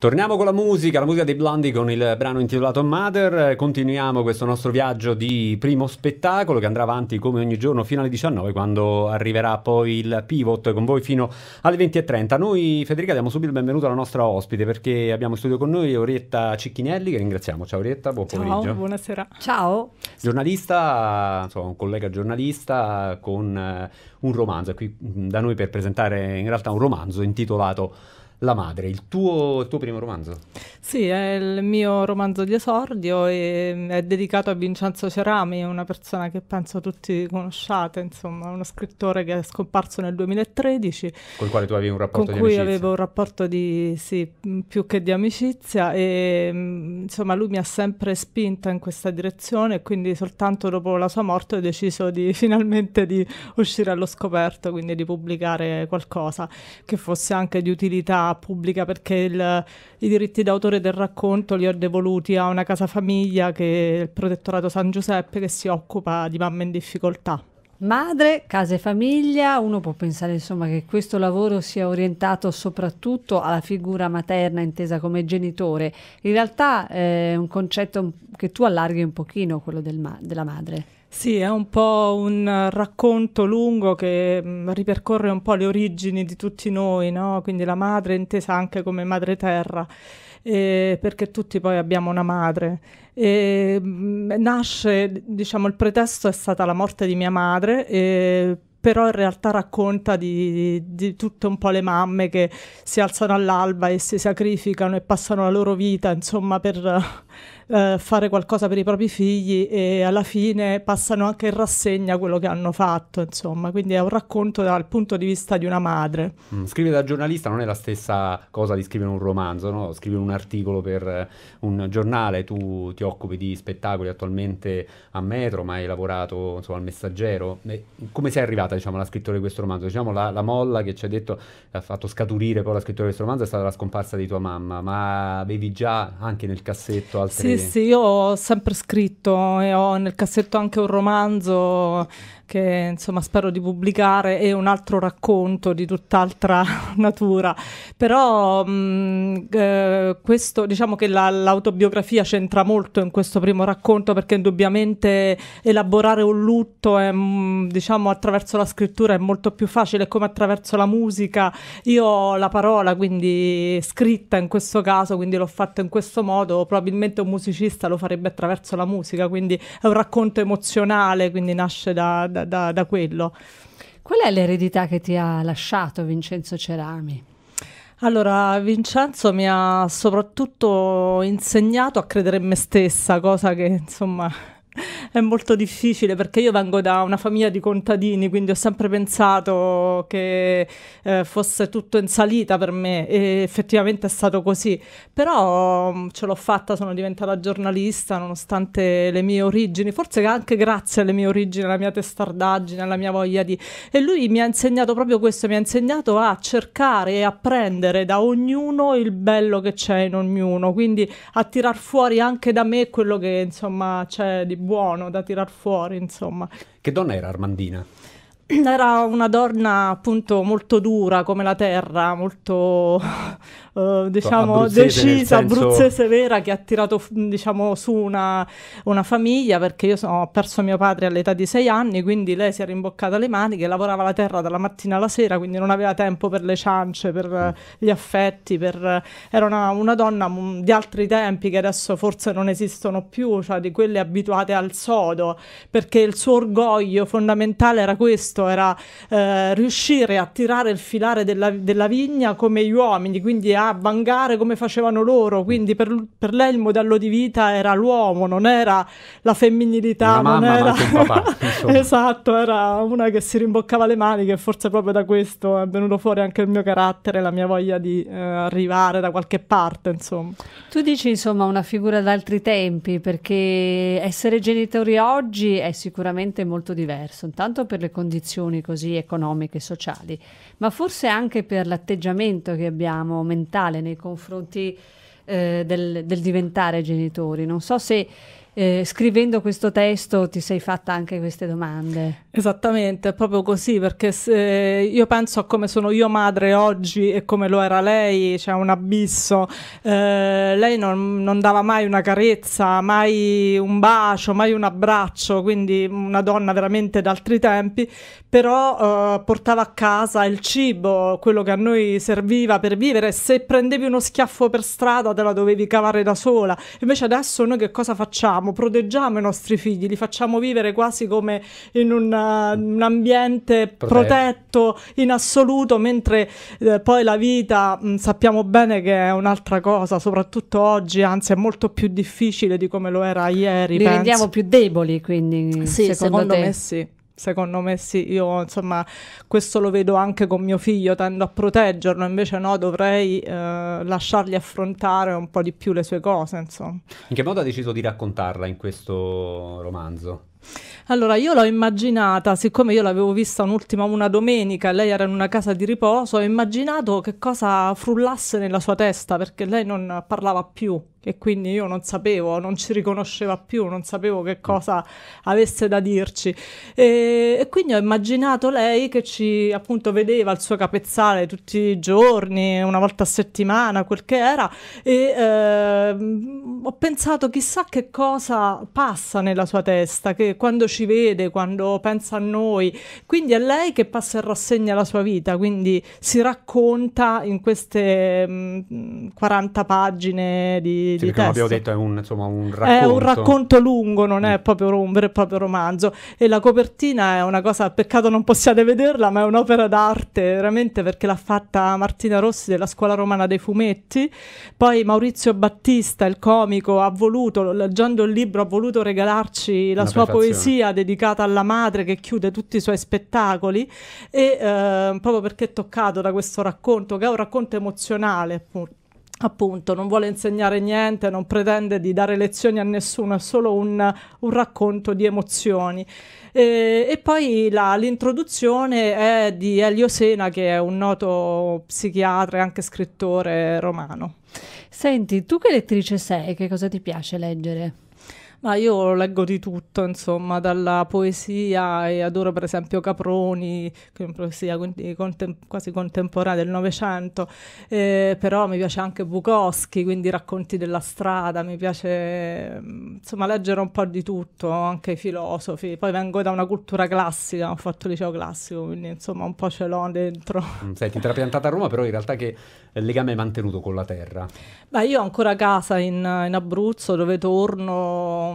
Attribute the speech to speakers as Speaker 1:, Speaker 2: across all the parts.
Speaker 1: Torniamo con la musica, la musica dei Blondie con il brano intitolato Mother, continuiamo questo nostro viaggio di primo spettacolo che andrà avanti come ogni giorno fino alle 19 quando arriverà poi il pivot con voi fino alle 20.30. Noi Federica diamo subito il benvenuto alla nostra ospite perché abbiamo in studio con noi Orietta Cicchinelli che ringraziamo. Ciao Orietta, buon pomeriggio. Ciao,
Speaker 2: buonasera. Ciao.
Speaker 1: Giornalista, insomma un collega giornalista con eh, un romanzo, qui mm, da noi per presentare in realtà un romanzo intitolato la madre, il tuo, il tuo primo romanzo?
Speaker 2: Sì, è il mio romanzo di esordio e mm, è dedicato a Vincenzo Cerami, una persona che penso tutti conosciate, insomma, uno scrittore che è scomparso nel 2013. Col quale tu avevi un rapporto di amicizia? Con cui avevo un rapporto di, sì, più che di amicizia e mm, insomma lui mi ha sempre spinta in questa direzione e quindi soltanto dopo la sua morte ho deciso di, finalmente di uscire allo scoperto, quindi di pubblicare qualcosa che fosse anche di utilità pubblica perché il, i diritti d'autore del racconto li ho devoluti a una casa famiglia che è il protettorato San
Speaker 3: Giuseppe che si occupa di mamme in difficoltà. Madre, casa e famiglia, uno può pensare insomma che questo lavoro sia orientato soprattutto alla figura materna intesa come genitore, in realtà eh, è un concetto che tu allarghi un pochino, quello del ma della madre.
Speaker 2: Sì, è un po' un racconto lungo che mm, ripercorre un po' le origini di tutti noi, no? quindi la madre intesa anche come madre terra eh, perché tutti poi abbiamo una madre. E, mm, nasce, diciamo, il pretesto è stata la morte di mia madre. E, però in realtà racconta di, di, di, tutte un po' le mamme che si alzano all'alba e si sacrificano e passano la loro vita, insomma, per eh, fare qualcosa per i propri figli e alla fine passano anche in rassegna quello che hanno fatto, insomma, quindi è un racconto dal punto di vista di una madre.
Speaker 1: Mm, scrivere da giornalista non è la stessa cosa di scrivere un romanzo, no? Scrivere un articolo per eh, un giornale, tu ti occupi di spettacoli attualmente a Metro, ma hai lavorato insomma, al Messaggero. come sei arrivato? stata diciamo, la scrittura di questo romanzo? Diciamo, la, la molla che ci ha detto, ha fatto scaturire poi la scrittura di questo romanzo è stata la scomparsa di tua mamma, ma avevi già anche nel cassetto altri... Sì, sì,
Speaker 2: io ho sempre scritto e ho nel cassetto anche un romanzo che insomma spero di pubblicare e un altro racconto di tutt'altra natura. Però mh, mm, eh, questo, diciamo che la, l'autobiografia c'entra molto in questo primo racconto perché indubbiamente elaborare un lutto è, mh, mm, diciamo, attraverso la scrittura è molto più facile, come attraverso la musica io ho la parola, quindi scritta in questo caso, quindi l'ho fatto in questo modo, probabilmente un musicista lo farebbe attraverso la musica, quindi è un racconto emozionale, quindi nasce da, da, da, da quello. Qual è l'eredità che ti ha lasciato Vincenzo Cerami? Allora, Vincenzo mi ha soprattutto insegnato a credere in me stessa, cosa che insomma è molto difficile perché io vengo da una famiglia di contadini, quindi ho sempre pensato che eh, fosse tutto in salita per me e effettivamente è stato così. Però mm, ce l'ho fatta, sono diventata giornalista nonostante le mie origini, forse anche grazie alle mie origini, alla mia testardaggine, alla mia voglia di... E lui mi ha insegnato proprio questo, mi ha insegnato a cercare e a prendere da ognuno il bello che c'è in ognuno, quindi a tirar fuori anche da me quello che insomma c'è di buono buono da tirar fuori, insomma.
Speaker 1: Che donna era Armandina?
Speaker 2: Era una donna appunto molto dura come la terra, molto eh, diciamo, abruzzese, decisa, senso... abruzzese vera che ha tirato diciamo, su una, una, famiglia perché io sono, ho perso mio padre all'età di sei anni, quindi lei si era rimboccata le maniche, lavorava la terra dalla mattina alla sera, quindi non aveva tempo per le ciance, per mm. gli affetti, per... era una, una donna mm, di altri tempi che adesso forse non esistono più, cioè di quelle abituate al sodo, perché il suo orgoglio fondamentale era questo, era eh, riuscire a tirare il filare della, della vigna come gli uomini, quindi a a vangare come facevano loro, quindi per, per, lei il modello di vita era l'uomo, non era la femminilità, una non era... papà, esatto, era una che si rimboccava le maniche forse proprio da questo è venuto fuori anche il mio carattere, la mia voglia di eh, arrivare da qualche parte,
Speaker 3: insomma. Tu dici insomma una figura d'altri tempi, perché essere genitori oggi è sicuramente molto diverso, intanto per le condizioni così economiche e sociali, ma forse anche per l'atteggiamento che abbiamo mentale fondamentale nei confronti eh, del, del, diventare genitori. Non so se eh, scrivendo questo testo ti sei fatta anche queste domande.
Speaker 2: Esattamente, è
Speaker 3: proprio così, perché eh,
Speaker 2: io penso a come sono io madre oggi e come lo era lei, c'è cioè un abisso. Eh, lei non, non, dava mai una carezza, mai un bacio, mai un abbraccio, quindi una donna veramente d'altri tempi, però eh, portava a casa il cibo, quello che a noi serviva per vivere, se prendevi uno schiaffo per strada te la dovevi cavare da sola. Invece adesso noi che cosa facciamo? proteggiamo, proteggiamo i nostri figli, li facciamo vivere quasi come in una, eh, un ambiente protetto. protetto. in assoluto, mentre eh, poi la vita mh, mm, sappiamo bene che è un'altra cosa, soprattutto oggi, anzi è molto più difficile di come lo era ieri. Li penso. rendiamo più deboli,
Speaker 3: quindi sì, secondo, secondo me
Speaker 2: sì secondo me sì, io insomma questo lo vedo anche con mio figlio, tendo a proteggerlo, invece no, dovrei eh, lasciargli affrontare un po' di più le sue cose, insomma.
Speaker 1: In che modo ha deciso di raccontarla in questo romanzo?
Speaker 2: Allora, io l'ho immaginata, siccome io l'avevo vista un'ultima, una domenica, lei era in una casa di riposo, ho immaginato che cosa frullasse nella sua testa, perché lei non parlava più e quindi io non sapevo, non ci riconosceva più, non sapevo che mm. cosa avesse da dirci. E, e quindi ho immaginato lei che ci appunto vedeva il suo capezzale tutti i giorni, una volta a settimana, quel che era, e eh, ho pensato chissà che cosa passa nella sua testa, che quando ci vede, quando pensa a noi, quindi è lei che passa in rassegna la sua vita, quindi si racconta in queste mh, mm, 40 pagine di, sì, di testo. abbiamo detto
Speaker 1: è un, insomma, un, racconto. È un racconto
Speaker 2: lungo, non è mm. proprio un vero e proprio romanzo e la copertina è una cosa, peccato non possiate vederla, ma è un'opera d'arte veramente perché l'ha fatta Martina Rossi della Scuola Romana dei Fumetti, poi Maurizio Battista, il comico, ha voluto, leggendo il libro, ha voluto regalarci la una sua poesia dedicata alla madre che chiude tutti i suoi spettacoli e eh, proprio perché è toccato da questo racconto, che è un racconto emozionale appunto appunto non vuole insegnare niente, non pretende di dare lezioni a nessuno, è solo un, un racconto di emozioni. E, e poi la, l'introduzione è di Elio Sena, che è un noto psichiatra e anche scrittore romano.
Speaker 3: Senti, tu che lettrice sei? Che cosa ti piace leggere?
Speaker 2: Ma io leggo di tutto, insomma, dalla poesia e adoro per esempio Caproni, che è una poesia contem- quasi contemporanea del Novecento, eh, però mi piace anche Bukowski, quindi racconti della strada, mi piace mm, insomma leggere un po' di tutto, anche i filosofi. Poi vengo da una cultura classica, ho fatto liceo classico, quindi insomma un po' ce l'ho dentro.
Speaker 1: Mm, senti, trapiantata a Roma, però in realtà che legame hai mantenuto con la terra?
Speaker 2: Beh, io ho ancora casa in, in Abruzzo dove torno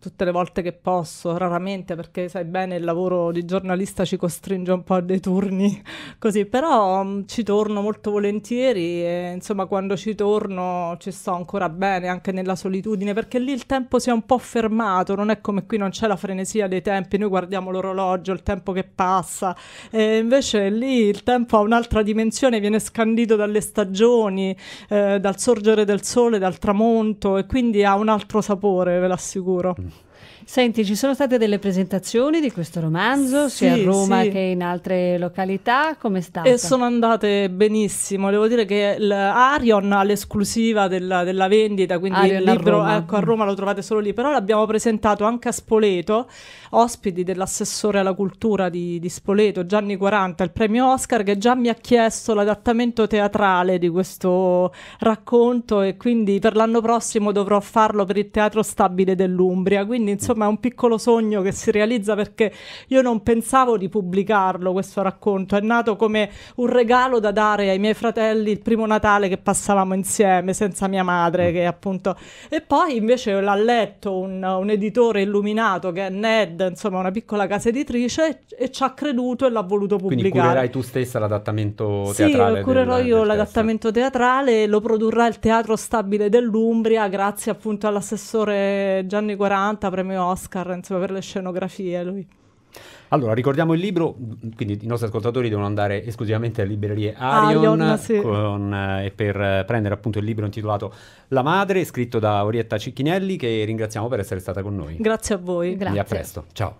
Speaker 2: tutte le volte che posso, raramente perché sai bene il lavoro di giornalista ci costringe un po' a dei turni così, però mh, mm, ci torno molto volentieri e insomma quando ci torno ci sto ancora bene anche nella solitudine perché lì il tempo si è un po' fermato, non è come qui non c'è la frenesia dei tempi, noi guardiamo l'orologio, il tempo che passa e invece lì il tempo ha un'altra dimensione, viene scandito dalle stagioni, eh, dal sorgere del sole, dal tramonto e quindi ha un altro sapore, ve l'assicuro sicuro. Mm. Senti, ci
Speaker 3: sono state delle presentazioni di questo romanzo, sì, sia a Roma sì. che in altre località, come sta? E sono
Speaker 2: andate benissimo, devo dire che Arion ha l'esclusiva della, della vendita, quindi Arion il libro a Roma. Ecco, a mm. Roma lo trovate solo lì, però l'abbiamo presentato anche a Spoleto, ospiti dell'assessore alla cultura di, di Spoleto, Gianni 40, il premio Oscar, che già mi ha chiesto l'adattamento teatrale di questo racconto e quindi per l'anno prossimo dovrò farlo per il Teatro Stabile dell'Umbria, quindi insomma insomma è un piccolo sogno che si realizza perché io non pensavo di pubblicarlo questo racconto, è nato come un regalo da dare ai miei fratelli il primo Natale che passavamo insieme senza mia madre mm. che appunto... E poi invece l'ha letto un, un editore illuminato che è Ned, insomma una piccola casa editrice e, ci ha creduto e l'ha voluto pubblicare. Quindi curerai
Speaker 1: tu stessa l'adattamento teatrale? Sì, curerò del, io del
Speaker 2: l'adattamento teatrale, e lo produrrà il Teatro Stabile dell'Umbria grazie appunto all'assessore Gianni 40, premio Oscar insomma, per le scenografie lui.
Speaker 1: Allora, ricordiamo il libro, quindi i nostri ascoltatori devono andare esclusivamente alle librerie Arion, Arion sì. con, eh, per prendere appunto il libro intitolato La madre, scritto da Orietta Cicchinelli, che ringraziamo per essere stata con noi.
Speaker 2: Grazie a voi. Grazie. E a presto. Ciao.